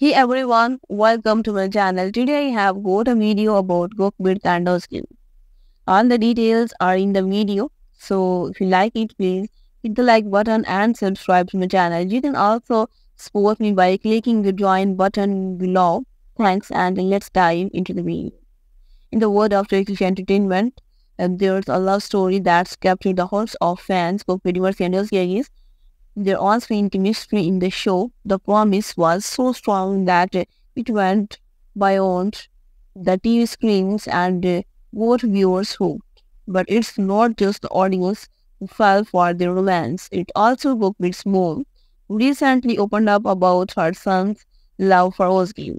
Hey everyone, welcome to my channel. Today I have got a video about Gokbit Candle Skin. All the details are in the video. So if you like it, please hit the like button and subscribe to my channel. You can also support me by clicking the join button below. Thanks and let's dive into the video. In the world of Turkish entertainment, uh, there's a love story that's captured the hearts of fans Gokbit Universe Candle their on-screen chemistry in the show, the promise was so strong that it went beyond the TV screens and what viewers hoped. But it's not just the audience who fell for the romance. It also broke Moore, who recently opened up about her son's love for Ozzy.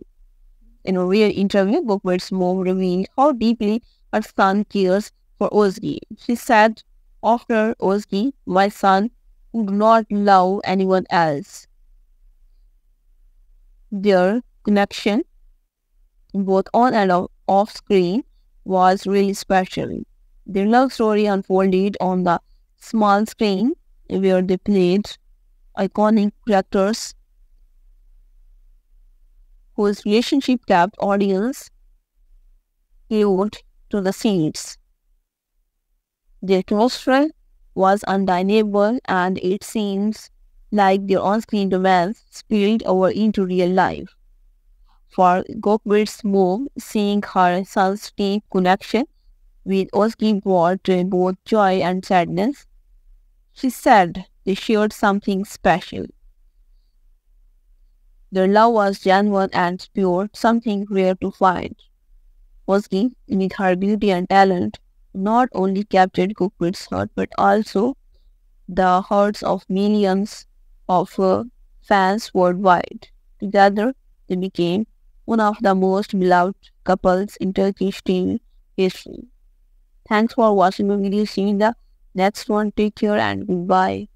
In a real interview, Bookbird's mom revealed how deeply her son cares for Ozzy. She said, After Ozzy, my son would not love anyone else. Their connection, both on and off screen, was really special. Their love story unfolded on the small screen where they played iconic characters whose relationship kept audience glued to the scenes. Their close friend was undeniable and it seems like their on-screen romance spilled over into real life. For Gokwit's move, seeing her son's deep connection with Oski brought both joy and sadness. She said they shared something special. Their love was genuine and pure, something rare to find. Oski, with her beauty and talent, not only captured Kukwit Slot, but also the hearts of millions of uh, fans worldwide. Together, they became one of the most beloved couples in Turkish team history. Thanks for watching my video. See you in the next one. Take care and goodbye.